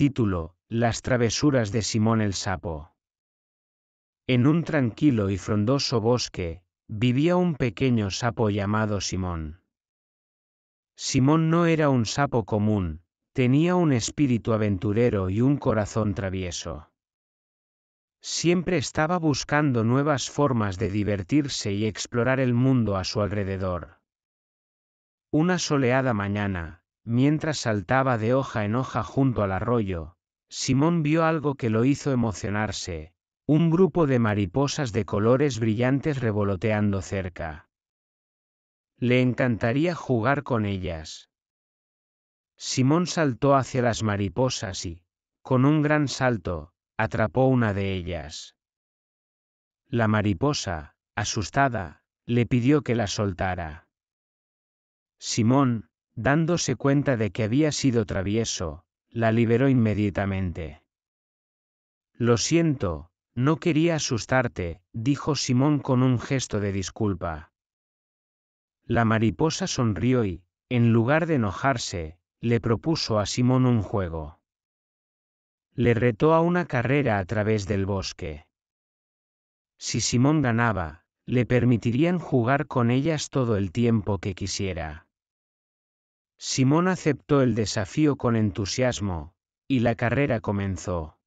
Título, Las travesuras de Simón el Sapo. En un tranquilo y frondoso bosque, vivía un pequeño sapo llamado Simón. Simón no era un sapo común, tenía un espíritu aventurero y un corazón travieso. Siempre estaba buscando nuevas formas de divertirse y explorar el mundo a su alrededor. Una soleada mañana, Mientras saltaba de hoja en hoja junto al arroyo, Simón vio algo que lo hizo emocionarse, un grupo de mariposas de colores brillantes revoloteando cerca. Le encantaría jugar con ellas. Simón saltó hacia las mariposas y, con un gran salto, atrapó una de ellas. La mariposa, asustada, le pidió que la soltara. Simón, Dándose cuenta de que había sido travieso, la liberó inmediatamente. Lo siento, no quería asustarte, dijo Simón con un gesto de disculpa. La mariposa sonrió y, en lugar de enojarse, le propuso a Simón un juego. Le retó a una carrera a través del bosque. Si Simón ganaba, le permitirían jugar con ellas todo el tiempo que quisiera. Simón aceptó el desafío con entusiasmo, y la carrera comenzó.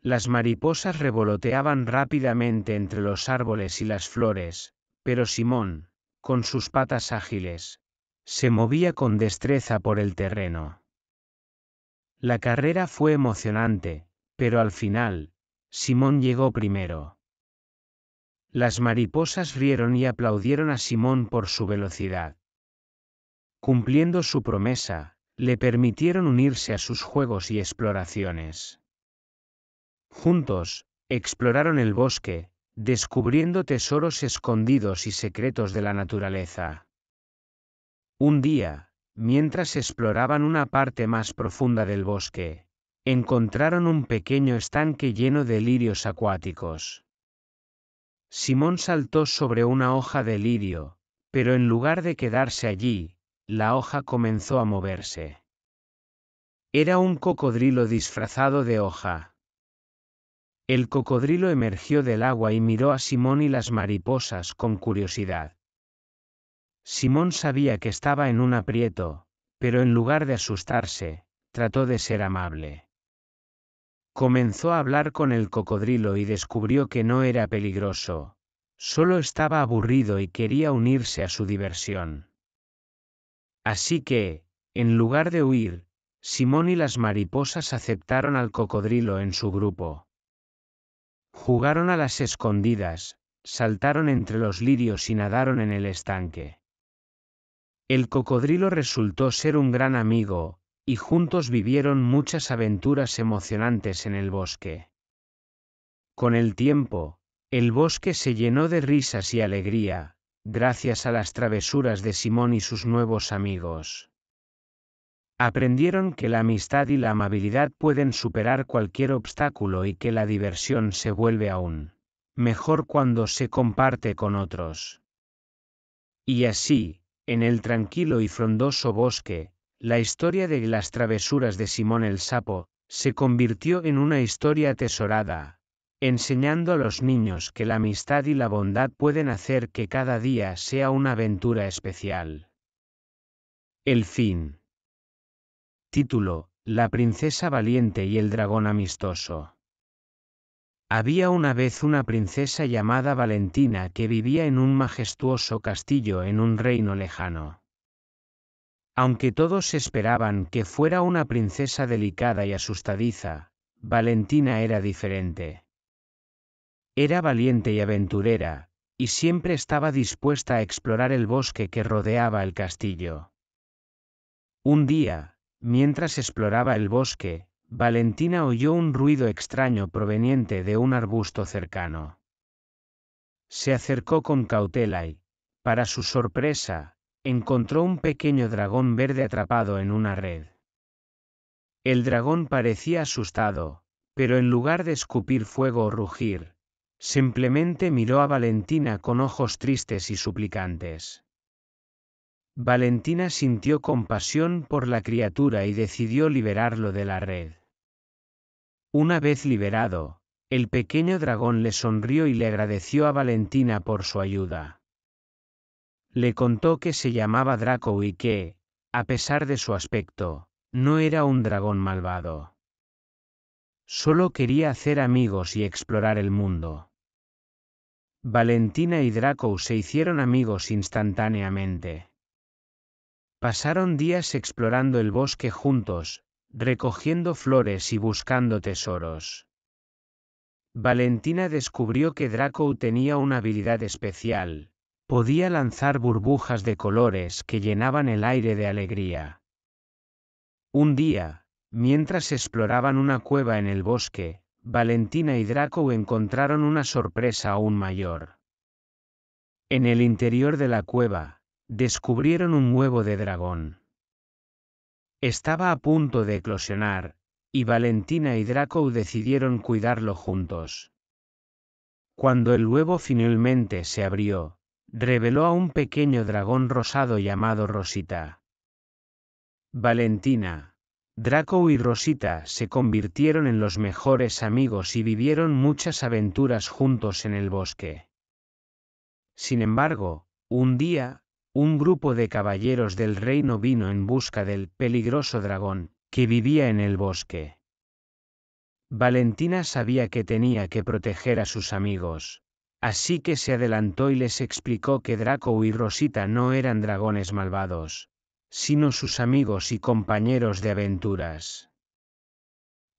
Las mariposas revoloteaban rápidamente entre los árboles y las flores, pero Simón, con sus patas ágiles, se movía con destreza por el terreno. La carrera fue emocionante, pero al final, Simón llegó primero. Las mariposas rieron y aplaudieron a Simón por su velocidad cumpliendo su promesa, le permitieron unirse a sus juegos y exploraciones. Juntos, exploraron el bosque, descubriendo tesoros escondidos y secretos de la naturaleza. Un día, mientras exploraban una parte más profunda del bosque, encontraron un pequeño estanque lleno de lirios acuáticos. Simón saltó sobre una hoja de lirio, pero en lugar de quedarse allí, la hoja comenzó a moverse. Era un cocodrilo disfrazado de hoja. El cocodrilo emergió del agua y miró a Simón y las mariposas con curiosidad. Simón sabía que estaba en un aprieto, pero en lugar de asustarse, trató de ser amable. Comenzó a hablar con el cocodrilo y descubrió que no era peligroso, solo estaba aburrido y quería unirse a su diversión. Así que, en lugar de huir, Simón y las mariposas aceptaron al cocodrilo en su grupo. Jugaron a las escondidas, saltaron entre los lirios y nadaron en el estanque. El cocodrilo resultó ser un gran amigo, y juntos vivieron muchas aventuras emocionantes en el bosque. Con el tiempo, el bosque se llenó de risas y alegría, gracias a las travesuras de Simón y sus nuevos amigos. Aprendieron que la amistad y la amabilidad pueden superar cualquier obstáculo y que la diversión se vuelve aún mejor cuando se comparte con otros. Y así, en el tranquilo y frondoso bosque, la historia de las travesuras de Simón el Sapo, se convirtió en una historia atesorada, enseñando a los niños que la amistad y la bondad pueden hacer que cada día sea una aventura especial. El fin. Título, La princesa valiente y el dragón amistoso. Había una vez una princesa llamada Valentina que vivía en un majestuoso castillo en un reino lejano. Aunque todos esperaban que fuera una princesa delicada y asustadiza, Valentina era diferente. Era valiente y aventurera, y siempre estaba dispuesta a explorar el bosque que rodeaba el castillo. Un día, mientras exploraba el bosque, Valentina oyó un ruido extraño proveniente de un arbusto cercano. Se acercó con cautela y, para su sorpresa, encontró un pequeño dragón verde atrapado en una red. El dragón parecía asustado, pero en lugar de escupir fuego o rugir, Simplemente miró a Valentina con ojos tristes y suplicantes. Valentina sintió compasión por la criatura y decidió liberarlo de la red. Una vez liberado, el pequeño dragón le sonrió y le agradeció a Valentina por su ayuda. Le contó que se llamaba Draco y que, a pesar de su aspecto, no era un dragón malvado. Solo quería hacer amigos y explorar el mundo. Valentina y Draco se hicieron amigos instantáneamente. Pasaron días explorando el bosque juntos, recogiendo flores y buscando tesoros. Valentina descubrió que Draco tenía una habilidad especial. Podía lanzar burbujas de colores que llenaban el aire de alegría. Un día, mientras exploraban una cueva en el bosque, Valentina y Draco encontraron una sorpresa aún mayor. En el interior de la cueva, descubrieron un huevo de dragón. Estaba a punto de eclosionar, y Valentina y Draco decidieron cuidarlo juntos. Cuando el huevo finalmente se abrió, reveló a un pequeño dragón rosado llamado Rosita. Valentina, Draco y Rosita se convirtieron en los mejores amigos y vivieron muchas aventuras juntos en el bosque. Sin embargo, un día, un grupo de caballeros del reino vino en busca del peligroso dragón, que vivía en el bosque. Valentina sabía que tenía que proteger a sus amigos, así que se adelantó y les explicó que Draco y Rosita no eran dragones malvados, sino sus amigos y compañeros de aventuras.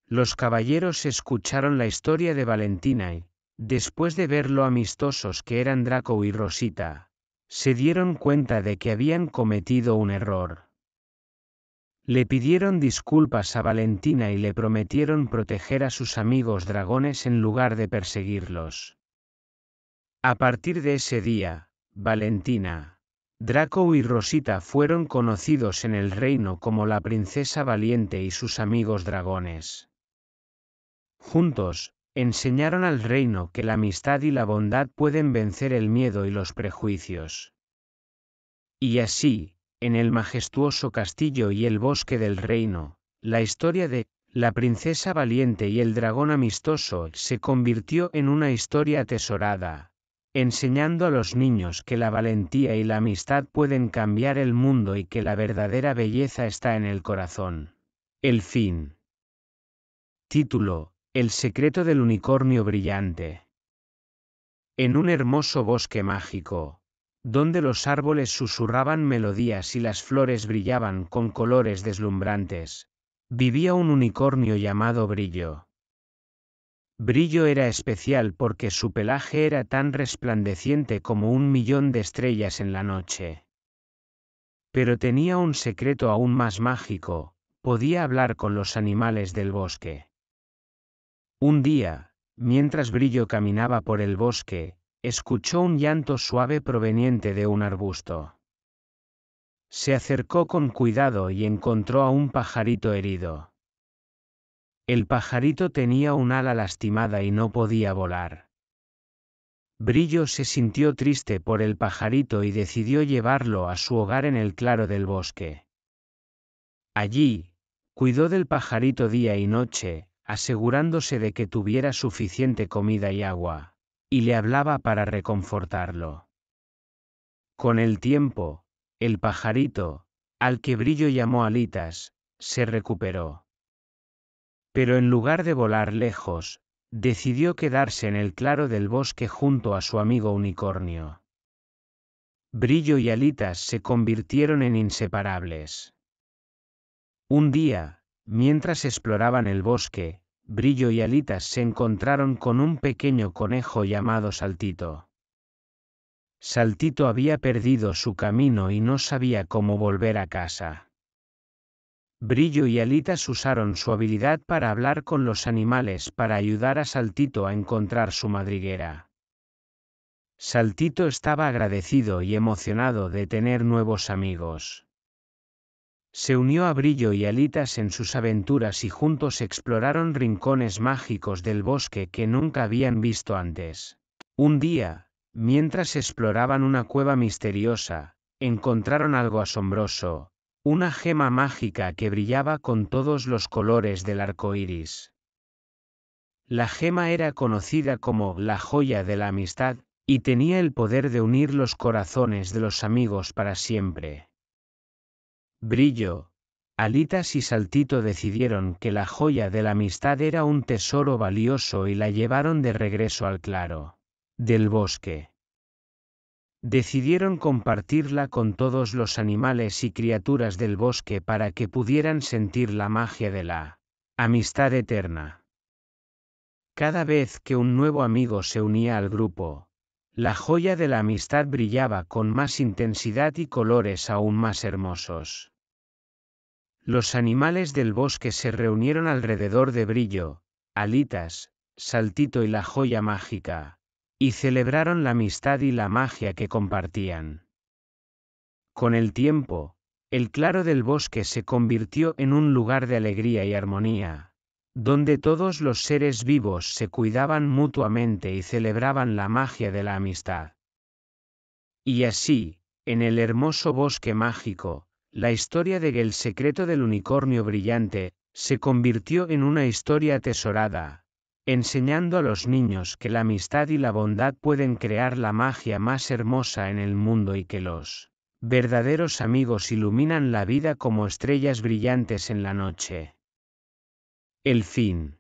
Los caballeros escucharon la historia de Valentina y, después de ver lo amistosos que eran Draco y Rosita, se dieron cuenta de que habían cometido un error. Le pidieron disculpas a Valentina y le prometieron proteger a sus amigos dragones en lugar de perseguirlos. A partir de ese día, Valentina, Draco y Rosita fueron conocidos en el reino como la princesa valiente y sus amigos dragones. Juntos, enseñaron al reino que la amistad y la bondad pueden vencer el miedo y los prejuicios. Y así, en el majestuoso castillo y el bosque del reino, la historia de la princesa valiente y el dragón amistoso se convirtió en una historia atesorada, enseñando a los niños que la valentía y la amistad pueden cambiar el mundo y que la verdadera belleza está en el corazón. El fin. Título, El secreto del unicornio brillante. En un hermoso bosque mágico, donde los árboles susurraban melodías y las flores brillaban con colores deslumbrantes, vivía un unicornio llamado Brillo brillo era especial porque su pelaje era tan resplandeciente como un millón de estrellas en la noche. Pero tenía un secreto aún más mágico, podía hablar con los animales del bosque. Un día, mientras Brillo caminaba por el bosque, escuchó un llanto suave proveniente de un arbusto. Se acercó con cuidado y encontró a un pajarito herido. El pajarito tenía un ala lastimada y no podía volar. Brillo se sintió triste por el pajarito y decidió llevarlo a su hogar en el claro del bosque. Allí, cuidó del pajarito día y noche, asegurándose de que tuviera suficiente comida y agua, y le hablaba para reconfortarlo. Con el tiempo, el pajarito, al que Brillo llamó Alitas, se recuperó. Pero en lugar de volar lejos, decidió quedarse en el claro del bosque junto a su amigo unicornio. Brillo y Alitas se convirtieron en inseparables. Un día, mientras exploraban el bosque, Brillo y Alitas se encontraron con un pequeño conejo llamado Saltito. Saltito había perdido su camino y no sabía cómo volver a casa. Brillo y Alitas usaron su habilidad para hablar con los animales para ayudar a Saltito a encontrar su madriguera. Saltito estaba agradecido y emocionado de tener nuevos amigos. Se unió a Brillo y Alitas en sus aventuras y juntos exploraron rincones mágicos del bosque que nunca habían visto antes. Un día, mientras exploraban una cueva misteriosa, encontraron algo asombroso, una gema mágica que brillaba con todos los colores del arco iris. La gema era conocida como la joya de la amistad, y tenía el poder de unir los corazones de los amigos para siempre. Brillo, Alitas y Saltito decidieron que la joya de la amistad era un tesoro valioso y la llevaron de regreso al claro del bosque decidieron compartirla con todos los animales y criaturas del bosque para que pudieran sentir la magia de la amistad eterna. Cada vez que un nuevo amigo se unía al grupo, la joya de la amistad brillaba con más intensidad y colores aún más hermosos. Los animales del bosque se reunieron alrededor de Brillo, Alitas, Saltito y la joya mágica, y celebraron la amistad y la magia que compartían. Con el tiempo, el claro del bosque se convirtió en un lugar de alegría y armonía, donde todos los seres vivos se cuidaban mutuamente y celebraban la magia de la amistad. Y así, en el hermoso bosque mágico, la historia de El secreto del unicornio brillante se convirtió en una historia atesorada, enseñando a los niños que la amistad y la bondad pueden crear la magia más hermosa en el mundo y que los verdaderos amigos iluminan la vida como estrellas brillantes en la noche. El fin.